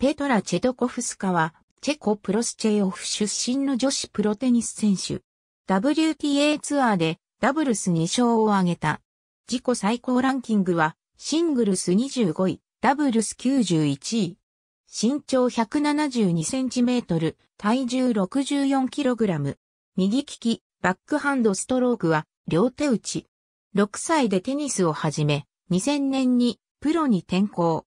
ペトラ・チェトコフスカは、チェコ・プロスチェイオフ出身の女子プロテニス選手。WTA ツアーでダブルス2勝を挙げた。自己最高ランキングは、シングルス25位、ダブルス91位。身長1 7 2トル、体重6 4ラム。右利き、バックハンドストロークは、両手打ち。6歳でテニスを始め、2000年にプロに転向。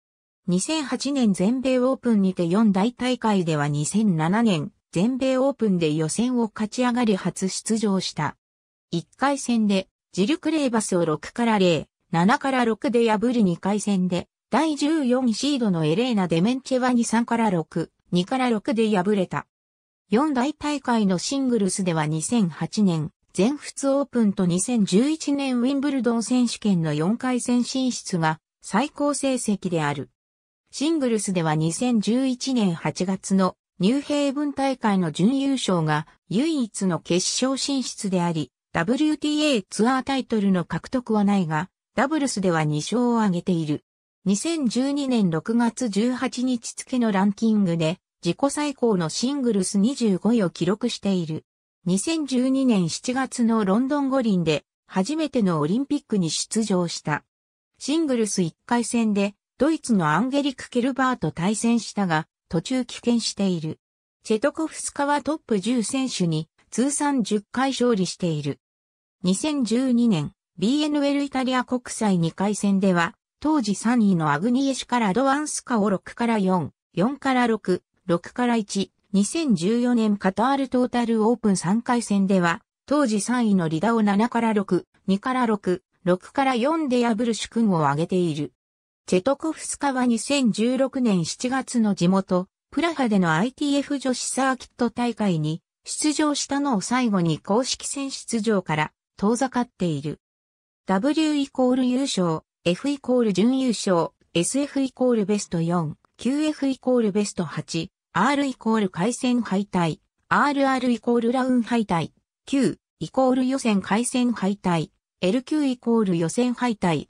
2008年全米オープンにて4大大会では2007年全米オープンで予選を勝ち上がり初出場した。1回戦でジル・クレイバスを6から0、7から6で破り2回戦で第14シードのエレーナ・デメンチェワに3から6、2から6で敗れた。4大大会のシングルスでは2008年、全仏オープンと2011年ウィンブルドン選手権の4回戦進出が最高成績である。シングルスでは2011年8月のニューヘイブン大会の準優勝が唯一の決勝進出であり、WTA ツアータイトルの獲得はないが、ダブルスでは2勝を挙げている。2012年6月18日付のランキングで、自己最高のシングルス25位を記録している。2012年7月のロンドン五輪で初めてのオリンピックに出場した。シングルス1回戦でドイツのアンゲリク・ケルバーと対戦したが、途中棄権している。チェトコフスカはトップ10選手に通算10回勝利している。2012年、BNL イタリア国際2回戦では、当時3位のアグニエシからドワンスカを6から4、4から6、6から1、2014年カタールトータルオープン3回戦では、当時3位のリダを7から6、2から6、6から4で破る主君を挙げている。チェトコフスカは2016年7月の地元、プラハでの ITF 女子サーキット大会に出場したのを最後に公式戦出場から遠ざかっている。W イコール優勝、F イコール準優勝、SF イコールベスト4、QF イコールベスト8、R イコール回戦敗退、RR イコールラウン敗退、Q イコール予選回戦敗退、LQ イコール予選敗退、